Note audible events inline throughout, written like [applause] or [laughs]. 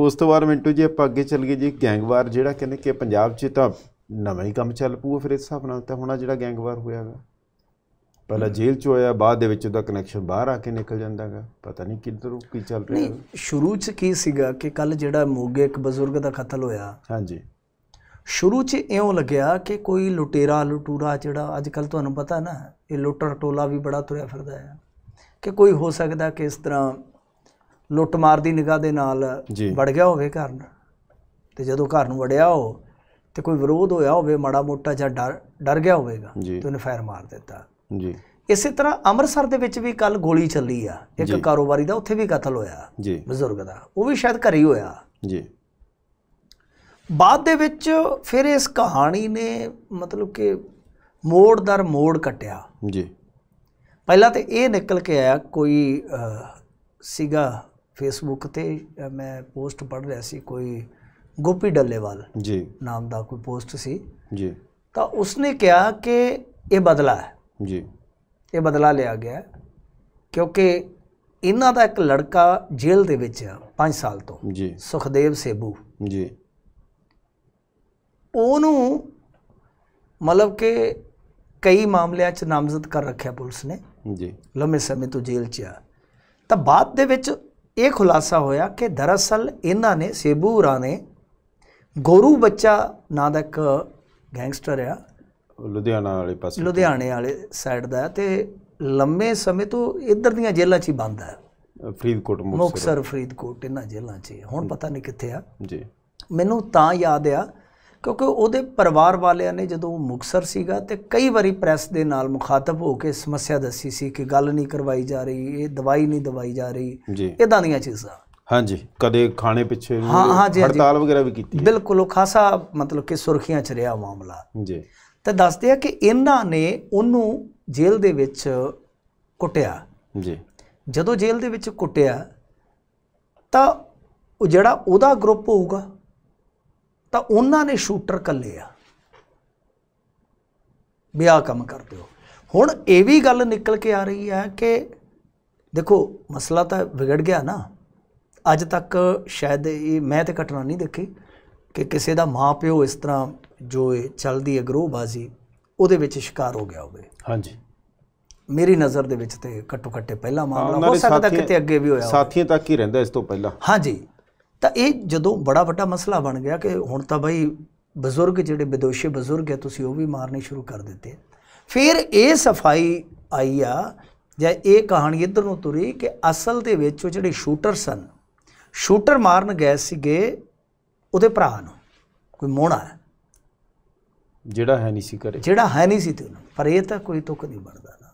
ਉਸ ਤੋਂ ਬਾਅਦ ਮਿੰਟੂ ਜੀ ਆਪਾਂ ਅੱਗੇ ਚੱਲ ਗਏ ਜੀ ਗੈਂਗਵਾਰ ਜਿਹੜਾ ਕਹਿੰਦੇ ਕਿ ਪੰਜਾਬ 'ਚ ਤਾਂ ਨਵਾਂ ਹੀ ਕੰਮ ਚੱਲ ਪੂਆ ਫਿਰ ਇਸ ਹਿਸਾਬ ਨਾਲ ਤਾਂ ਹੋਣਾ ਜਿਹੜਾ ਗੈਂਗਵਾਰ ਹੋਇਆਗਾ ਪਹਿਲਾਂ ਜੇਲ੍ਹ 'ਚ ਹੋਇਆ ਬਾਅਦ ਦੇ ਵਿੱਚ ਉਹਦਾ ਕਨੈਕਸ਼ਨ ਬਾਹਰ ਆ ਕੇ ਨਿਕਲ ਜਾਂਦਾਗਾ ਪਤਾ ਨਹੀਂ ਉਹ ਕੀ ਚੱਲ ਰਿਹਾ ਸ਼ੁਰੂ 'ਚ ਕੀ ਸੀਗਾ ਕਿ ਕੱਲ ਜਿਹੜਾ ਮੋਗੇ ਇੱਕ ਬਜ਼ੁਰਗ ਦਾ ਕਤਲ ਹੋਇਆ ਹਾਂਜੀ ਸ਼ੁਰੂ 'ਚ ਇਉਂ ਲੱਗਿਆ ਕਿ ਕੋਈ ਲੁਟੇਰਾ ਲਟੂਰਾ ਜਿਹੜਾ ਅੱਜ ਕੱਲ ਤੁਹਾਨੂੰ ਪਤਾ ਨਾ ਇਹ ਲੁੱਟਰ ਟੋਲਾ ਵੀ ਬੜਾ ਤੁਰਿਆ ਫਿਰਦਾ ਹੈ ਕਿ ਕੋਈ ਹੋ ਸਕਦਾ ਕਿ ਇਸ ਤਰ੍ਹਾਂ ਲੁੱਟਮਾਰ ਦੀ ਨਿਗਾਹ ਦੇ ਨਾਲ ਵੜ ਗਿਆ ਹੋਵੇ ਘਰ ਨੂੰ ਤੇ ਜਦੋਂ ਘਰ ਨੂੰ ਵੜਿਆ ਹੋ ਤੇ ਕੋਈ ਵਿਰੋਧ ਹੋਇਆ ਹੋਵੇ ਮਾੜਾ ਮੋਟਾ ਜਾਂ ਡਰ ਡਰ ਗਿਆ ਹੋਵੇਗਾ ਤੇ ਉਹਨੇ ਫਾਇਰ ਮਾਰ ਦਿੱਤਾ ਜੀ ਇਸੇ ਤਰ੍ਹਾਂ ਅੰਮ੍ਰਿਤਸਰ ਦੇ ਵਿੱਚ ਵੀ ਕੱਲ ਗੋਲੀ ਚੱਲੀ ਆ ਇੱਕ ਕਾਰੋਬਾਰੀ ਦਾ ਉੱਥੇ ਵੀ ਕਤਲ ਹੋਇਆ ਬਜ਼ੁਰਗ ਦਾ ਉਹ ਵੀ ਸ਼ਾਇਦ ਘਰੇ ਹੀ ਹੋਇਆ ਜੀ ਬਾਅਦ ਦੇ ਵਿੱਚ ਫਿਰ ਇਸ ਕਹਾਣੀ ਨੇ ਮਤਲਬ ਕਿ ਮੋੜ ਦਰ ਮੋੜ ਕਟਿਆ ਜੀ ਪਹਿਲਾਂ ਤੇ ਇਹ ਨਿਕਲ ਕੇ ਆਇਆ ਕੋਈ ਸੀਗਾ ਫੇਸਬੁੱਕ ਤੇ ਮੈਂ ਪੋਸਟ ਪੜ ਰਿਹਾ ਸੀ ਕੋਈ ਗੋਪੀ ਡੱਲੇਵਾਲ ਜੀ ਨਾਮ ਦਾ ਕੋਈ ਪੋਸਟ ਸੀ ਜੀ ਤਾਂ ਉਸਨੇ ਕਿਹਾ ਕਿ ਇਹ ਬਦਲਾ ਹੈ ਜੀ ਇਹ ਬਦਲਾ ਲਿਆ ਗਿਆ ਕਿਉਂਕਿ ਇਹਨਾਂ ਦਾ ਇੱਕ ਲੜਕਾ ਜੇਲ੍ਹ ਦੇ ਵਿੱਚ 5 ਸਾਲ ਤੋਂ ਜੀ ਸੁਖਦੇਵ ਸੇਬੂ ਜੀ ਉਹਨੂੰ ਮਤਲਬ ਕਿ ਕਈ ਮਾਮਲਿਆਂ 'ਚ ਨਾਮਜ਼ਦ ਕਰ ਰੱਖਿਆ ਪੁਲਿਸ ਨੇ ਜੀ ਲੰਮੇ ਸਮੇਂ ਤੋਂ ਜੇਲ੍ਹ 'ਚ ਆ ਤਾਂ ਬਾਅਦ ਦੇ ਵਿੱਚ ਇਹ ਖੁਲਾਸਾ ਹੋਇਆ ਕਿ ਦਰਅਸਲ ਇਹਨਾਂ ਨੇ ਸੇਬੂ ਹਰਾ ਨੇ ਗੋਰੂ ਬੱਚਾ ਨਾਂ ਦਾ ਇੱਕ ਗੈਂਗਸਟਰ ਆ ਲੁਧਿਆਣਾ ਵਾਲੇ ਪਾਸੇ ਲੁਧਿਆਣੇ ਵਾਲੇ ਸਾਈਡ ਦਾ ਤੇ ਲੰਮੇ ਸਮੇਂ ਤੋਂ ਇੱਧਰ ਦੀਆਂ ਜੇਲ੍ਹਾਂ 'ਚ ਹੀ ਬੰਦ ਹੈ ਫਰੀਦਕੋਟ ਮੁਕਸਰ ਫਰੀਦਕੋਟ ਇਹਨਾਂ ਜੇਲ੍ਹਾਂ 'ਚ ਹੁਣ ਪਤਾ ਨਹੀਂ ਕਿੱਥੇ ਆ ਜੀ ਮੈਨੂੰ ਤਾਂ ਯਾਦ ਆ ਕਿਉਂਕਿ ਉਹਦੇ ਪਰਿਵਾਰ ਵਾਲਿਆਂ ਨੇ ਜਦੋਂ ਮੁਕਸਰ ਸੀਗਾ ਤੇ ਕਈ ਵਾਰੀ ਪ੍ਰੈਸ ਦੇ ਨਾਲ ਮੁਖਾਤਬ ਹੋ ਕੇ ਸਮੱਸਿਆ ਦੱਸੀ ਸੀ ਕਿ ਗੱਲ ਨਹੀਂ ਕਰਵਾਈ ਜਾ ਰਹੀ ਇਹ ਦਵਾਈ ਨਹੀਂ ਦਵਾਈ ਜਾ ਰਹੀ ਇਦਾਂ ਦੀਆਂ ਚੀਜ਼ਾਂ ਹਾਂਜੀ ਕਦੇ ਖਾਣੇ ਪਿੱਛੇ ਹੜਤਾਲ ਵਗੈਰਾ ਵੀ ਕੀਤੀ ਬਿਲਕੁਲ ਉਹ ਖਾਸਾ ਮਤਲਬ ਕਿ ਸੁਰਖੀਆਂ ਚ ਰਿਹਾ ਮਾਮਲਾ ਜੀ ਤੇ ਦੱਸਦੇ ਆ ਕਿ ਇਹਨਾਂ ਨੇ ਉਹਨੂੰ ਜੇਲ੍ਹ ਦੇ ਵਿੱਚ ਕੁੱਟਿਆ ਜੀ ਜਦੋਂ ਜੇਲ੍ਹ ਦੇ ਵਿੱਚ ਕੁੱਟਿਆ ਤਾਂ ਉਹ ਜਿਹੜਾ ਉਹਦਾ ਗਰੁੱਪ ਹੋਊਗਾ ਤਾਂ ਉਹਨਾਂ ਨੇ ਸ਼ੂਟਰ ਕੱਲੇ ਆ ਬਿਆ ਕੰਮ ਕਰਦੇ ਹੋ ਹੁਣ ਇਹ ਵੀ ਗੱਲ ਨਿਕਲ ਕੇ ਆ ਰਹੀ ਹੈ ਕਿ ਦੇਖੋ ਮਸਲਾ ਤਾਂ ਵਿਗੜ ਗਿਆ ਨਾ ਅੱਜ ਤੱਕ ਸ਼ਾਇਦ ਇਹ ਮੈਂ ਤੇ ਘਟਨਾ ਨਹੀਂ ਦੇਖੀ ਕਿ ਕਿਸੇ ਦਾ ਮਾਂ ਪਿਓ ਇਸ ਤਰ੍ਹਾਂ ਜੋ ਚੱਲਦੀ ਹੈ ਗਰੋਬਾਜ਼ੀ ਉਹਦੇ ਵਿੱਚ ਸ਼ਿਕਾਰ ਹੋ ਗਿਆ ਹੋਵੇ ਹਾਂਜੀ ਮੇਰੀ ਨਜ਼ਰ ਦੇ ਵਿੱਚ ਤੇ ਘੱਟੋ ਘੱਟੇ ਪਹਿਲਾ ਮਾਮਲਾ ਹੋ ਸਕਦਾ ਕਿਤੇ ਅੱਗੇ ਵੀ ਹੋਇਆ ਸਾਥੀਆਂ ਤੱਕ ਹੀ ਰਹਿੰਦਾ ਇਸ ਤੋਂ ਪਹਿਲਾਂ ਹਾਂਜੀ ਤਾਂ ਇਹ ਜਦੋਂ ਬੜਾ ਵੱਡਾ ਮਸਲਾ ਬਣ ਗਿਆ ਕਿ ਹੁਣ ਤਾਂ ਬਈ ਬਜ਼ੁਰਗ ਜਿਹੜੇ ਵਿਦੋਸ਼ੇ ਬਜ਼ੁਰਗ ਹੈ ਤੁਸੀਂ ਉਹ ਵੀ ਮਾਰਨੇ ਸ਼ੁਰੂ ਕਰ ਦਿੱਤੇ ਫਿਰ ਇਹ ਸਫਾਈ ਆਈ ਆ ਜਾਂ ਇਹ ਕਹਾਣੀ ਇਧਰ ਨੂੰ ਤੁਰੀ ਕਿ ਅਸਲ ਦੇ ਵਿੱਚ ਉਹ ਜਿਹੜੇ ਸ਼ੂਟਰ ਸਨ ਸ਼ੂਟਰ ਮਾਰਨ ਗਏ ਸੀਗੇ ਉਹਦੇ ਭਰਾ ਨੂੰ ਕੋਈ ਮੋਣਾ ਜਿਹੜਾ ਹੈ ਨਹੀਂ ਸੀ ਕਰੇ ਜਿਹੜਾ ਹੈ ਨਹੀਂ ਸੀ ਤੇ ਪਰ ਇਹ ਤਾਂ ਕੋਈ ਤੁਕ ਨਹੀਂ ਬਣਦਾ ਨਾ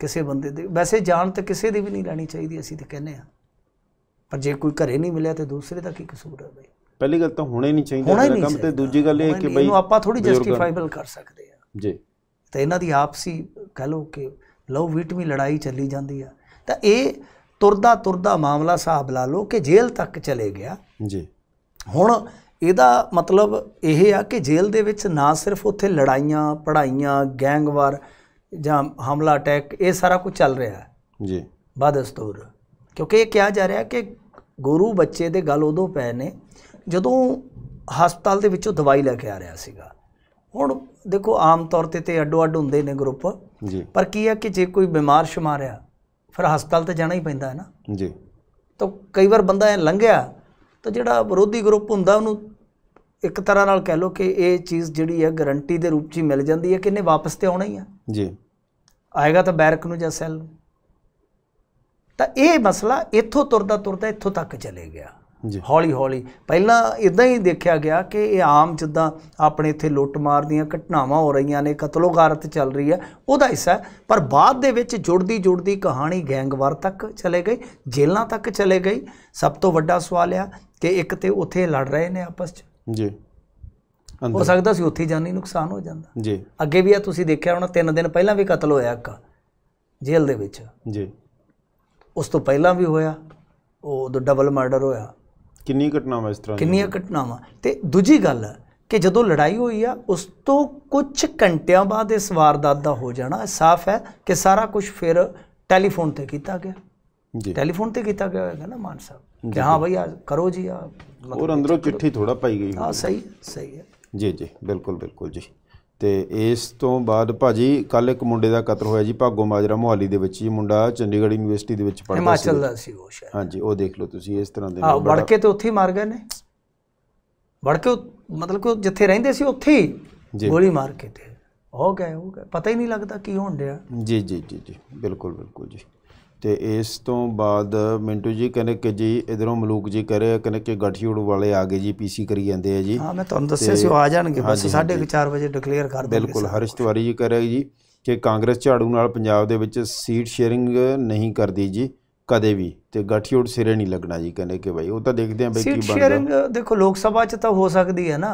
ਕਿਸੇ ਬੰਦੇ ਦੇ ਵੈਸੇ ਜਾਨ ਤਾਂ ਕਿਸੇ ਦੀ ਵੀ ਨਹੀਂ ਲੈਣੀ ਚਾਹੀਦੀ ਅਸੀਂ ਤਾਂ ਕਹਿੰਦੇ ਆ ਪਰ ਜੇ ਕੋਈ ਘਰੇ ਨਹੀਂ ਮਿਲਿਆ ਤੇ ਦੂਸਰੇ ਦਾ ਕੀ ਕਸੂਰ ਹੈ ਬਈ ਪਹਿਲੀ ਗੱਲ ਤਾਂ ਹੁਣੇ ਨਹੀਂ ਚਾਹੀਦਾ ਕੰਮ ਤੇ ਦੂਜੀ ਗੱਲ ਇਹ ਕਿ ਬਈ ਇਹਨੂੰ ਆਪਾਂ ਥੋੜੀ ਜਸਟੀਫਾਈਬਲ ਕਰ ਸਕਦੇ ਆ ਜੀ ਤਾਂ ਇਹਨਾਂ ਦੀ ਆਪਸੀ ਕਹ ਲੋ ਕਿ ਵਿਟ ਵੀਟਮੀ ਲੜਾਈ ਚੱਲੀ ਜਾਂਦੀ ਆ ਤਾਂ ਇਹ ਤੁਰਦਾ ਤੁਰਦਾ ਮਾਮਲਾ ਸਾਹਿਬ ਲਾ ਲੋ ਕਿ ਜੇਲ੍ਹ ਤੱਕ ਚਲੇ ਗਿਆ ਜੀ ਹੁਣ ਇਹਦਾ ਮਤਲਬ ਇਹ ਆ ਕਿ ਜੇਲ੍ਹ ਦੇ ਵਿੱਚ ਨਾ ਸਿਰਫ ਉੱਥੇ ਲੜਾਈਆਂ ਪੜਾਈਆਂ ਗੈਂਗਵਾਰ ਜਾਂ ਹਮਲਾ ਅਟੈਕ ਇਹ ਸਾਰਾ ਕੁਝ ਚੱਲ ਰਿਹਾ ਹੈ ਜੀ ਬਦਸਤੂਰ ਕਿਉਂਕਿ ਇਹ ਕਿਹਾ ਜਾ ਰਿਹਾ ਕਿ ਗੁਰੂ ਬੱਚੇ ਦੇ ਗੱਲ ਉਦੋਂ ਪੈ ਨੇ ਜਦੋਂ ਹਸਪਤਾਲ ਦੇ ਵਿੱਚੋਂ ਦਵਾਈ ਲੈ ਕੇ ਆ ਰਿਹਾ ਸੀਗਾ ਹੁਣ ਦੇਖੋ ਆਮ ਤੌਰ ਤੇ ਤੇ ਅੱਡੋ ਅੱਡ ਹੁੰਦੇ ਨੇ ਗਰੁੱਪ ਜੀ ਪਰ ਕੀ ਹੈ ਕਿ ਜੇ ਕੋਈ ਬਿਮਾਰ ਸ਼ਮਾਰ ਫਿਰ ਹਸਪਤਾਲ ਤੇ ਜਾਣਾ ਹੀ ਪੈਂਦਾ ਹੈ ਨਾ ਜੀ ਤਾਂ ਕਈ ਵਾਰ ਬੰਦਾ ਐ ਲੰਘਿਆ ਤਾਂ ਜਿਹੜਾ ਵਿਰੋਧੀ ਗਰੁੱਪ ਹੁੰਦਾ ਉਹਨੂੰ ਇੱਕ ਤਰ੍ਹਾਂ ਨਾਲ ਕਹਿ ਲੋ ਕਿ ਇਹ ਚੀਜ਼ ਜਿਹੜੀ ਹੈ ਗਾਰੰਟੀ ਦੇ ਰੂਪ 'ਚ ਮਿਲ ਜਾਂਦੀ ਹੈ ਕਿ ਇਹਨੇ ਵਾਪਸ ਤੇ ਆਉਣਾ ਹੀ ਆ ਜੀ ਆਏਗਾ ਤਾਂ ਬੈਰਕ ਨੂੰ ਜਾਂ ਸੈੱਲ ਨੂੰ ਤਾਂ ਇਹ ਮਸਲਾ ਇੱਥੋਂ ਤੁਰਦਾ ਤੁਰਦਾ ਇੱਥੋਂ ਤੱਕ ਚਲੇ ਗਿਆ ਜੀ ਹੌਲੀ ਹੌਲੀ ਪਹਿਲਾਂ ਇਦਾਂ ਹੀ ਦੇਖਿਆ ਗਿਆ ਕਿ ਇਹ ਆਮ ਜਿੱਦਾਂ ਆਪਣੇ ਇੱਥੇ ਮਾਰ ਦੀਆਂ ਘਟਨਾਵਾਂ ਹੋ ਰਹੀਆਂ ਨੇ ਕਤਲੋਗਾਰਤ ਚੱਲ ਰਹੀ ਹੈ ਉਹਦਾ ਹਿੱਸਾ ਪਰ ਬਾਅਦ ਦੇ ਵਿੱਚ ਜੁੜਦੀ ਜੁੜਦੀ ਕਹਾਣੀ ਗੈਂਗਵਾਰ ਤੱਕ ਚਲੇ ਗਈ ਜੇਲ੍ਹਾਂ ਤੱਕ ਚਲੇ ਗਈ ਸਭ ਤੋਂ ਵੱਡਾ ਸਵਾਲ ਆ ਕਿ ਇੱਕ ਤੇ ਉੱਥੇ ਲੜ ਰਹੇ ਨੇ ਆਪਸ ਚ ਜੀ ਹੋ ਸਕਦਾ ਸੀ ਉੱਥੇ ਜਾਨੀ ਨੁਕਸਾਨ ਹੋ ਜਾਂਦਾ ਜੀ ਅੱਗੇ ਵੀ ਆ ਤੁਸੀਂ ਦੇਖਿਆ ਹੋਣਾ 3 ਦਿਨ ਪਹਿਲਾਂ ਵੀ ਕਤਲ ਹੋਇਆ ਇੱਕ ਜੇਲ੍ਹ ਦੇ ਵਿੱਚ ਜੀ ਉਸ ਤੋਂ ਪਹਿਲਾਂ ਵੀ ਹੋਇਆ ਉਹ ਉਦੋਂ ਡਬਲ ਮਰਡਰ ਹੋਇਆ ਕਿੰਨੀ ਘਟਨਾਵਾਂ ਇਸ ਤਰ੍ਹਾਂ ਕਿੰਨੀਆਂ ਘਟਨਾਵਾਂ ਤੇ ਦੂਜੀ ਗੱਲ ਕਿ ਜਦੋਂ ਲੜਾਈ ਹੋਈ ਆ ਉਸ ਤੋਂ ਕੁਝ ਘੰਟਿਆਂ ਬਾਅਦ ਇਸ ਵਾਰਦਾਤ ਦਾ ਹੋ ਜਾਣਾ ਸਾਫ਼ ਹੈ ਕਿ ਸਾਰਾ ਕੁਝ ਫਿਰ ਟੈਲੀਫੋਨ ਤੇ ਕੀਤਾ ਗਿਆ ਜੀ ਟੈਲੀਫੋਨ ਤੇ ਕੀਤਾ ਗਿਆ ਹੈਗਾ ਨਾ ਮਾਨ ਸਾਹਿਬ ਕਿ ਹਾਂ ਭਈ ਆ ਕਰੋ ਜੀ ਆ ਹੋਰ ਅੰਦਰੋਂ ਚਿੱਠੀ ਥੋੜਾ ਪਾਈ ਗਈ ਹਾਂ ਸਹੀ ਸਹੀ ਹੈ ਜੀ ਜੀ ਬਿਲਕੁਲ ਬਿਲਕੁਲ ਜੀ ਤੇ ਇਸ ਤੋਂ ਬਾਅਦ ਭਾਜੀ ਕੱਲ ਇੱਕ ਮੁੰਡੇ ਦਾ ਕਤਲ ਹੋਇਆ ਜੀ ਭਾਗੋ ਮਾਜਰਾ ਮੁਹਾਲੀ ਦੇ ਵਿੱਚ ਹੀ ਮੁੰਡਾ ਚੰਡੀਗੜ੍ਹ ਯੂਨੀਵਰਸਿਟੀ ਦੇ ਵਿੱਚ ਪੜ੍ਹਦਾ ਸੀ ਹਿਮਾਚਲ ਦਾ ਸੀ ਉਹ ਸ਼ਾਇਦ ਹਾਂਜੀ ਉਹ ਦੇਖ ਲਓ ਤੁਸੀਂ ਇਸ ਤਰ੍ਹਾਂ ਦੇ ਆ ਵੜ ਕੇ ਤੇ ਉੱਥੇ ਹੀ ਮਾਰ ਗਏ ਨੇ ਵੜ ਕੇ ਮਤਲਬ ਕਿ ਜਿੱਥੇ ਰਹਿੰਦੇ ਸੀ ਉੱਥੇ ਹੀ ਗੋਲੀ ਮਾਰ ਕੇ ਤੇ ਹੋ ਗਏ ਹੋ ਗਏ ਪਤਾ ਹੀ ਨਹੀਂ ਲੱਗਦਾ ਕੀ ਹੋਣ ਡਿਆ ਜੀ ਜੀ ਜੀ ਜੀ ਬਿਲਕੁਲ ਬਿਲਕੁਲ ਜੀ ਤੇ ਇਸ ਤੋਂ ਬਾਅਦ ਮਿੰਟੂ ਜੀ ਕਹਿੰਦੇ ਕਿ ਜੀ ਇਧਰੋਂ ਮਲੂਕ ਜੀ ਕਹ ਰਹੇ ਕਹਿੰਦੇ ਕਿ ਗਠੀਉੜ ਵਾਲੇ ਆ ਗਏ ਜੀ ਪੀਸੀ ਕਰੀ ਜਾਂਦੇ ਆ ਜੀ ਹਾਂ ਮੈਂ ਤੁਹਾਨੂੰ ਦੱਸਿਆ ਸੀ ਉਹ ਆ ਜਾਣਗੇ ਬਸ 4:30 ਵਜੇ ਡਿਕਲੇਅਰ ਕਰ ਦੇਣਗੇ ਬਿਲਕੁਲ ਹਰਿਸ਼ ਤਿਵਾਰੀ ਜੀ ਕਹ ਰਹੇ ਜੀ ਕਿ ਕਾਂਗਰਸ ਝਾੜੂ ਨਾਲ ਪੰਜਾਬ ਦੇ ਵਿੱਚ ਸੀਟ ਸ਼ੇਅਰਿੰਗ ਨਹੀਂ ਕਰਦੀ ਜੀ ਕਦੇ ਵੀ ਤੇ ਗਠਜੋੜ ਸਿਰੇ ਨਹੀਂ ਲੱਗਣਾ ਜੀ ਕਹਿੰਦੇ ਕਿ ਭਾਈ ਉਹ ਤਾਂ ਦੇਖਦੇ ਆ ਬਈ ਕੀ ਬਣਦਾ ਸ਼ੇਅਰਿੰਗ ਦੇਖੋ ਲੋਕ ਸਭਾ ਚ ਤਾਂ ਹੋ ਸਕਦੀ ਹੈ ਨਾ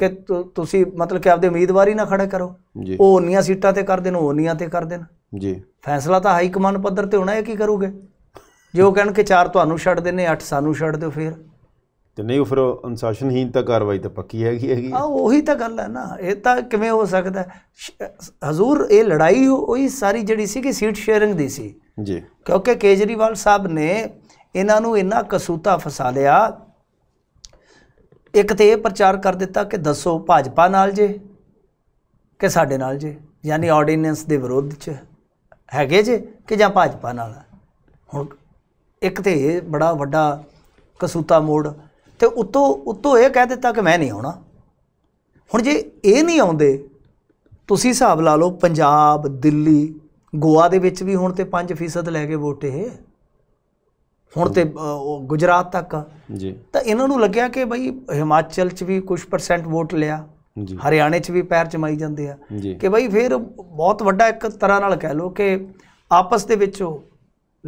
ਕਿ ਤੁਸੀਂ ਮਤਲਬ ਕਿ ਆਪਦੇ ਉਮੀਦਵਾਰ ਹੀ ਨਾ ਖੜੇ ਕਰੋ ਉਹ ਉਹਨੀਆਂ ਸੀਟਾਂ ਤੇ ਕਰ ਦੇਣ ਉਹ ਤੇ ਕਰ ਦੇਣ ਜੀ ਫੈਸਲਾ ਤਾਂ ਹਾਈ ਕਮਾਂਡ ਪੱਧਰ ਤੇ ਹੋਣਾ ਹੈ ਕੀ ਕਰੋਗੇ ਜੇ ਉਹ ਕਹਿਣ ਕਿ ਚਾਰ ਤੁਹਾਨੂੰ ਛੱਡ ਦਿੰਨੇ ਅੱਠ ਸਾਨੂੰ ਛੱਡ ਦਿਓ ਫੇਰ ਤੇ ਨਹੀਂ ਉਹ ਫਿਰ ਅਨੁਸ਼ਾਸਨਹੀਨ ਤਾਂ ਕਾਰਵਾਈ ਤਾਂ ਪੱਕੀ ਹੈਗੀ ਹੈਗੀ ਆ ਉਹੀ ਤਾਂ ਗੱਲ ਹੈ ਨਾ ਇਹ ਤਾਂ ਕਿਵੇਂ ਹੋ ਸਕਦਾ ਹਜ਼ੂਰ ਇਹ ਲੜਾਈ ਉਹੀ ਸਾਰੀ ਜਿਹੜੀ ਸੀ ਕਿ ਸੀਟ ਸ਼ੇਅਰਿੰਗ ਦੀ ਸੀ ਜੀ ਕਿਉਂਕਿ ਕੇਜਰੀਵਾਲ ਸਾਹਿਬ ਨੇ ਇਹਨਾਂ ਨੂੰ ਇੰਨਾ ਕਸੂਤਾ ਫਸਾ ਲਿਆ ਇੱਕ ਤੇ ਇਹ ਪ੍ਰਚਾਰ ਕਰ ਦਿੱਤਾ ਕਿ ਦੱਸੋ ਭਾਜਪਾ ਨਾਲ ਜੇ ਕਿ ਸਾਡੇ ਨਾਲ ਜੇ ਯਾਨੀ ਆਰਡੀਨੈਂਸ ਦੇ ਵਿਰੋਧ 'ਚ ਹੈਗੇ ਜੇ ਕਿ ਜਾਂ ਭਾਜਪਾ ਨਾਲ ਹੁਣ ਇੱਕ ਤੇ ਇਹ ਬੜਾ ਵੱਡਾ ਕਸੂਤਾ ਮੋੜ ਤੇ ਉਤੋਂ ਉਤੋਂ ਇਹ ਕਹਿ ਦਿੱਤਾ ਕਿ ਮੈਂ ਨਹੀਂ ਆਉਣਾ ਹੁਣ ਜੇ ਇਹ ਨਹੀਂ ਆਉਂਦੇ ਤੁਸੀਂ ਹਿਸਾਬ ਲਾ ਲਓ ਪੰਜਾਬ ਦਿੱਲੀ ਗੋਆ ਦੇ ਵਿੱਚ ਵੀ ਹੁਣ ਤੇ 5% ਲੈ ਕੇ ਵੋਟ ਇਹ ਹੁਣ ਤੇ ਗੁਜਰਾਤ ਤੱਕ ਜੀ ਤਾਂ ਇਹਨਾਂ ਨੂੰ ਲੱਗਿਆ ਕਿ ਬਈ ਹਿਮਾਚਲ 'ਚ ਵੀ ਕੁਝ ਪਰਸੈਂਟ ਵੋਟ ਲਿਆ ਜੀ ਹਰਿਆਣੇ 'ਚ ਵੀ ਪੈਰ ਚਮਾਈ ਜਾਂਦੇ ਆ ਕਿ ਬਈ ਫਿਰ ਬਹੁਤ ਵੱਡਾ ਇੱਕ ਤਰ੍ਹਾਂ ਨਾਲ ਕਹਿ ਲੋ ਕਿ ਆਪਸ ਦੇ ਵਿੱਚ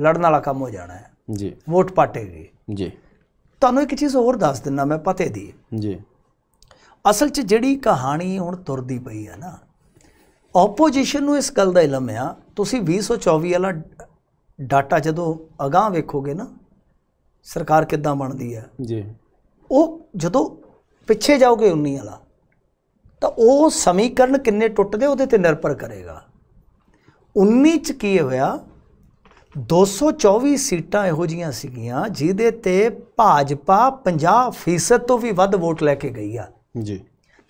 ਲੜਨ ਵਾਲਾ ਕੰਮ ਹੋ ਜਾਣਾ ਹੈ ਜੀ ਵੋਟ ਪਾਟੇਗੇ ਜੀ ਤੁਹਾਨੂੰ ਇੱਕ ਚੀਜ਼ ਹੋਰ ਦੱਸ ਦਿੰਨਾ ਮੈਂ ਪਤੇ ਦੀ ਜੀ ਅਸਲ 'ਚ ਜਿਹੜੀ ਕਹਾਣੀ ਹੁਣ ਤੁਰਦੀ ਪਈ ਆ ਨਾ ਆਪੋਜੀਸ਼ਨ ਨੂੰ ਇਸ ਗੱਲ ਦਾ ਇਲਮ ਆ ਤੁਸੀਂ 2024 ਵਾਲਾ ਡਾਟਾ ਜਦੋਂ ਅਗਾਹ ਵੇਖੋਗੇ ਨਾ ਸਰਕਾਰ ਕਿੱਦਾਂ ਬਣਦੀ ਹੈ ਜੀ ਉਹ ਜਦੋਂ ਪਿੱਛੇ ਜਾਓਗੇ 19 ਵਾਲਾ ਤਾਂ ਉਹ ਸਮੀਕਰਨ ਕਿੰਨੇ ਟੁੱਟਦੇ ਉਹਦੇ ਤੇ ਨਿਰਭਰ ਕਰੇਗਾ 19 ਚ ਕੀ ਹੋਇਆ 224 ਸੀਟਾਂ ਇਹੋ ਜੀਆਂ ਸੀਗੀਆਂ ਜਿਹਦੇ ਤੇ ਭਾਜਪਾ 50% ਤੋਂ ਵੀ ਵੱਧ ਵੋਟ ਲੈ ਕੇ ਗਈ ਆ ਜੀ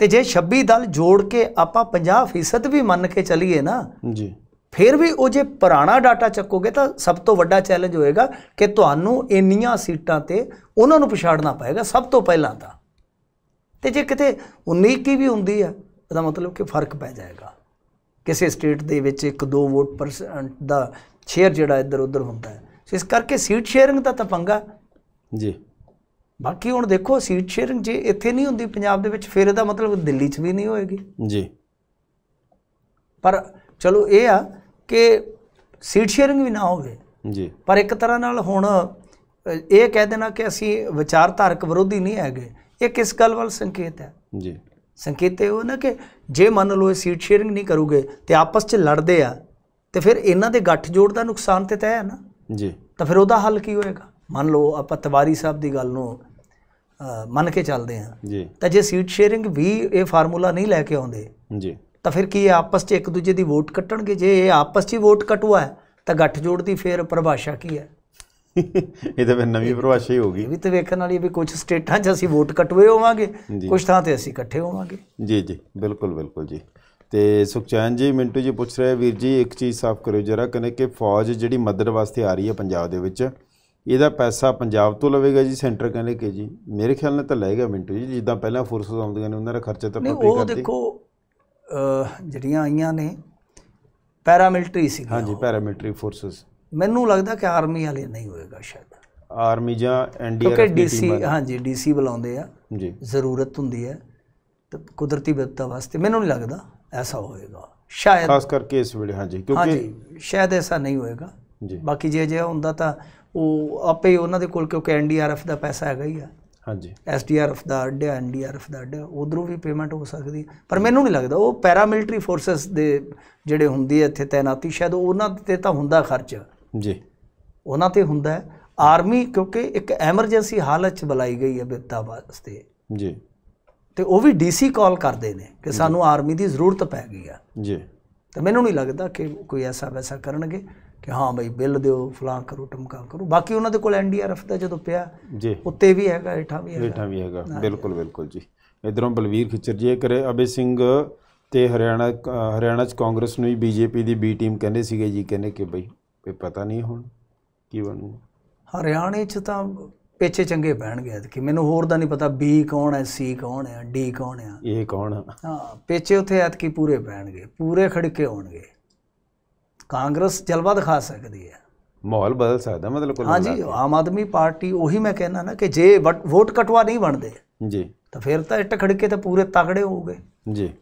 ਤੇ ਜੇ 26 ਦਲ ਜੋੜ ਕੇ ਆਪਾਂ 50% ਵੀ ਮੰਨ ਕੇ ਚੱਲੀਏ ਨਾ ਜੀ ਫਿਰ ਵੀ ਉਹ ਜੇ ਪੁਰਾਣਾ ਡਾਟਾ ਚੱਕੋਗੇ ਤਾਂ ਸਭ ਤੋਂ ਵੱਡਾ ਚੈਲੰਜ ਹੋਏਗਾ ਕਿ ਤੁਹਾਨੂੰ ਇੰਨੀਆਂ ਸੀਟਾਂ ਤੇ ਉਹਨਾਂ ਨੂੰ ਪਛਾੜਨਾ ਪਏਗਾ ਸਭ ਤੋਂ ਪਹਿਲਾਂ ਤਾਂ ਤੇ ਜੇ ਕਿਤੇ 19 ਕੀ ਵੀ ਹੁੰਦੀ ਆ ਉਹਦਾ ਮਤਲਬ ਕਿ ਫਰਕ ਪੈ ਜਾਏਗਾ ਕਿਸੇ ਸਟੇਟ ਦੇ ਵਿੱਚ 1-2 ਵੋਟ ਪਰਸੈਂਟ ਦਾ ਸ਼ੇਅਰ ਜਿਹੜਾ ਇੱਧਰ ਉੱਧਰ ਹੁੰਦਾ ਹੈ ਇਸ ਕਰਕੇ ਸੀਟ ਸ਼ੇਅਰਿੰਗ ਦਾ ਤਾਂ ਪੰਗਾ ਜੀ ਬਾਕੀ ਹੁਣ ਦੇਖੋ ਸੀਟ ਸ਼ੇਅਰਿੰਗ ਜੇ ਇੱਥੇ ਨਹੀਂ ਹੁੰਦੀ ਪੰਜਾਬ ਦੇ ਵਿੱਚ ਫਿਰ ਇਹਦਾ ਮਤਲਬ ਦਿੱਲੀ 'ਚ ਵੀ ਨਹੀਂ ਹੋਏਗੀ ਜੀ ਪਰ ਚਲੋ ਇਹ ਆ ਕਿ ਸੀਟ ਸ਼ੇਅਰਿੰਗ ਵੀ ਨਾ ਹੋਵੇ ਜੀ ਪਰ ਇੱਕ ਤਰ੍ਹਾਂ ਨਾਲ ਹੁਣ ਇਹ ਕਹਿ ਦੇਣਾ ਕਿ ਅਸੀਂ ਵਿਚਾਰਧਾਰਕ ਵਿਰੋਧੀ ਨਹੀਂ ਹੈਗੇ ਇਹ ਕਿਸ ਗੱਲ ਵੱਲ ਸੰਕੇਤ ਹੈ ਜੀ ਸੰਕੇਤ ਇਹ ਹੋ ਨਾ ਕਿ ਜੇ ਮੰਨ ਲਓ ਇਹ ਸੀਟ ਸ਼ੇਅਰਿੰਗ ਨਹੀਂ ਕਰੋਗੇ ਤੇ ਆਪਸ 'ਚ ਲੜਦੇ ਆ ਤੇ ਫਿਰ ਇਹਨਾਂ ਦੇ ਗੱਠ ਜੋੜ ਦਾ ਨੁਕਸਾਨ ਤੇ ਤੈਅ ਹੈ ਨਾ ਜੀ ਤਾਂ ਫਿਰ ਉਹਦਾ ਹੱਲ ਕੀ ਹੋਏਗਾ ਮੰਨ ਲਓ ਆਪਾਂ ਤਵਾਰੀ ਸਾਹਿਬ ਦੀ ਗੱਲ ਨੂੰ ਮੰਨ ਕੇ ਚੱਲਦੇ ਆ ਜੀ ਤਾਂ ਜੇ ਸੀਟ ਸ਼ੇਅਰਿੰਗ ਵੀ ਇਹ ਫਾਰਮੂਲਾ ਨਹੀਂ ਲੈ ਕੇ ਆਉਂਦੇ ਜੀ ਤਾਂ ਫਿਰ ਕੀ ਆਪਸ 'ਚ ਇੱਕ ਦੂਜੇ ਦੀ ਵੋਟ ਕੱਟਣਗੇ ਜੇ ਇਹ ਆਪਸ 'ਚ ਹੀ ਵੋਟ ਕਟੂਆ ਹੈ ਤਾਂ ਜੋੜ ਦੀ ਫੇਰ ਪਰਿਭਾਸ਼ਾ ਕੀ ਹੈ [laughs] ਇਹ ਤਾਂ ਫਿਰ ਨਵੀਂ ਪਰਿਭਾਸ਼ਾ ਹੀ ਹੋਗੀ ਵੀ ਤੇ ਵੇਖਣ ਵਾਲੀ ਵੀ ਕੁਝ ਸਟੇਟਾਂ 'ਚ ਅਸੀਂ ਵੋਟ ਕਟਵੇ ਹੋਵਾਂਗੇ ਕੁਝ ਥਾਂ ਤੇ ਅਸੀਂ ਇਕੱਠੇ ਹੋਵਾਂਗੇ ਜੀ ਜੀ ਬਿਲਕੁਲ ਬਿਲਕੁਲ ਜੀ ਤੇ ਸੁਖਚੈਨ ਜੀ ਮਿੰਟੂ ਜੀ ਪੁੱਛ ਰਿਹਾ ਵੀਰ ਜੀ ਇੱਕ ਚੀਜ਼ ਸਾਫ਼ ਕਰਿਓ ਜਰਾ ਕਹਿੰਦੇ ਕਿ ਫੌਜ ਜਿਹੜੀ ਮਦਦ ਵਾਸਤੇ ਆ ਰਹੀ ਹੈ ਪੰਜਾਬ ਦੇ ਵਿੱਚ ਇਹਦਾ ਪੈਸਾ ਪੰਜਾਬ ਤੋਂ ਲਵੇਗਾ ਜੀ ਸੈਂਟਰ ਕਹਿੰਦੇ ਕਿ ਜੀ ਮੇਰੇ ਖਿਆਲ ਨਾਲ ਤਾਂ ਲਏਗਾ ਮਿੰਟੂ ਜੀ ਜਿੱਦਾਂ ਪਹਿਲਾਂ ਫੋਰਸਸ ਆਉਂਦੀਆਂ ਨੇ ਉਹਨਾਂ ਦਾ ਖਰਚਾ ਤਾਂ ਪੱਕੀ ਕਰਦੇ ਉਹ ਦੇਖੋ ਜਿਹੜੀਆਂ ਆਈਆਂ ਨੇ ਪੈਰਾਮਿਲਟਰੀ ਸੀ ਹਾਂ ਜੀ ਪੈਰਾਮਿਲਟਰੀ ਫੋਰਸਸ ਮੈਨੂੰ ਲੱਗਦਾ ਕਿ ਆਰਮੀ ਵਾਲੇ ਨਹੀਂ ਹੋਏਗਾ ਸ਼ਾਇਦ ਆਰਮੀ ਜਾਂ ਐਨਡੀਆਰਐਫ ਦੀ ਟੀਮ ਡੀਸੀ ਜੀ ਡੀਸੀ ਬੁਲਾਉਂਦੇ ਆ ਜੀ ਜ਼ਰੂਰਤ ਹੁੰਦੀ ਹੈ ਤਾਂ ਕੁਦਰਤੀ ਵਿਪਤਾ ਵਾਸਤੇ ਮੈਨੂੰ ਨਹੀਂ ਲੱਗਦਾ ਐਸਾ ਹੋਏਗਾ ਸ਼ਾਇਦ ਖਾਸ ਕਰਕੇ ਇਸ ਵੇਲੇ ਜੀ ਕਿਉਂਕਿ ਹਾਂ ਜੀ ਸ਼ਾਇਦ ਐਸਾ ਨਹੀਂ ਹੋਏਗਾ ਜੀ ਬਾਕੀ ਜੇ ਜੇ ਹੁੰਦਾ ਤਾਂ ਉਹ ਆਪੇ ਉਹਨਾਂ ਦੇ ਕੋਲ ਕਿਉਂਕਿ ਐਨਡੀਆਰਐਫ ਦਾ ਪੈਸਾ ਹੈਗਾ ਹੀ ਆ ਹਾਂਜੀ ਐਸਡੀਆਰਐਫ ਦਾ ਅੱਡ ਹੈ ਐਨਡੀਆਰਐਫ ਦਾ ਅੱਡ ਉਧਰੋਂ ਵੀ ਪੇਮੈਂਟ ਹੋ ਸਕਦੀ ਪਰ ਮੈਨੂੰ ਨਹੀਂ ਲੱਗਦਾ ਉਹ ਪੈਰਾਮਿਲਟਰੀ ਫੋਰਸਸ ਦੇ ਜਿਹੜੇ ਹੁੰਦੀ ਹੈ ਇੱਥੇ ਤਾਇਨਾਤੀ ਸ਼ਾਇਦ ਉਹਨਾਂ ਤੇ ਤਾਂ ਹੁੰਦਾ ਖਰਚ ਜੀ ਉਹਨਾਂ ਤੇ ਹੁੰਦਾ ਆਰਮੀ ਕਿਉਂਕਿ ਇੱਕ ਐਮਰਜੈਂਸੀ ਹਾਲਤ 'ਚ ਬੁਲਾਈ ਗਈ ਹੈ ਬਿਪਤਾ ਵਾਸਤੇ ਜੀ ਤੇ ਉਹ ਵੀ ਡੀਸੀ ਕਾਲ ਕਰਦੇ ਨੇ ਕਿ ਸਾਨੂੰ ਆਰਮੀ ਦੀ ਜ਼ਰੂਰਤ ਪੈ ਗਈ ਆ ਜੀ ਤੇ ਮੈਨੂੰ ਨਹੀਂ ਲੱਗਦਾ ਕਿ ਕੋਈ ਐਸਾ ਵੈਸਾ ਕਰਨਗੇ ਕਿ ਹਾਂ ਭਾਈ ਬਿੱਲ ਦਿਓ ਫਲਾਂ ਕਰੋ ਟਮਕਾ ਕਰੋ ਬਾਕੀ ਉਹਨਾਂ ਦੇ ਕੋਲ ਐਨਡੀਆਰਐਫ ਦਾ ਜਦੋਂ ਪਿਆ ਜੀ ਉੱਤੇ ਵੀ ਹੈਗਾ ਇਠਾ ਵੀ ਹੈਗਾ ਇਠਾ ਵੀ ਹੈਗਾ ਬਿਲਕੁਲ ਬਿਲਕੁਲ ਜੀ ਇਧਰੋਂ ਬਲਵੀਰ ਖਿੱਚਰ ਜੀ ਇਹ ਕਰੇ ਅਬੇ ਸਿੰਘ ਤੇ ਹਰਿਆਣਾ ਹਰਿਆਣਾ ਚ ਕਾਂਗਰਸ ਨੂੰ ਹੀ ਬੀਜੇਪੀ ਦੀ ਬੀ ਟੀਮ ਕਹਿੰਦੇ ਸੀਗੇ ਜੀ ਕਹਿੰਦੇ ਕਿ ਬਈ ਇਹ ਪਤਾ ਨਹੀਂ ਹੁਣ ਕੀ ਬਣੂ ਹਰਿਆਣੇ ਚ ਤਾਂ ਪੇਚੇ ਚੰਗੇ ਪੈਣਗੇ ਕਿ ਮੈਨੂੰ ਹੋਰ ਦਾ ਨਹੀਂ ਪਤਾ ਬੀ ਕੌਣ ਹੈ ਸੀ ਕੌਣ ਹੈ ਡੀ ਕੌਣ ਹੈ ਇਹ ਕੌਣ ਹਾਂ ਪੇਚੇ ਉੱਥੇ ਐਤਕੀ ਪੂਰੇ ਪੈਣਗੇ ਪੂਰੇ ਖੜਕੇ ਹੋਣਗੇ ਕਾਂਗਰਸ ਜਲਵਾ ਦਿਖਾ ਸਕਦੀ ਹੈ ਮਾਹੌਲ ਬਦਲ ਸਕਦਾ ਮਤਲਬ ਕੋਈ ਹਾਂਜੀ ਆਮ ਆਦਮੀ ਪਾਰਟੀ ਉਹੀ ਮੈਂ ਕਹਿਣਾ ਨਾ ਕਿ ਜੇ ਵੋਟ ਕਟਵਾ ਨਹੀਂ ਬਣਦੇ ਜੀ ਤਾਂ ਫਿਰ ਤਾਂ ਖੜਕੇ ਤਾਂ ਪੂਰੇ ਤਗੜੇ ਹੋਗੇ ਜੀ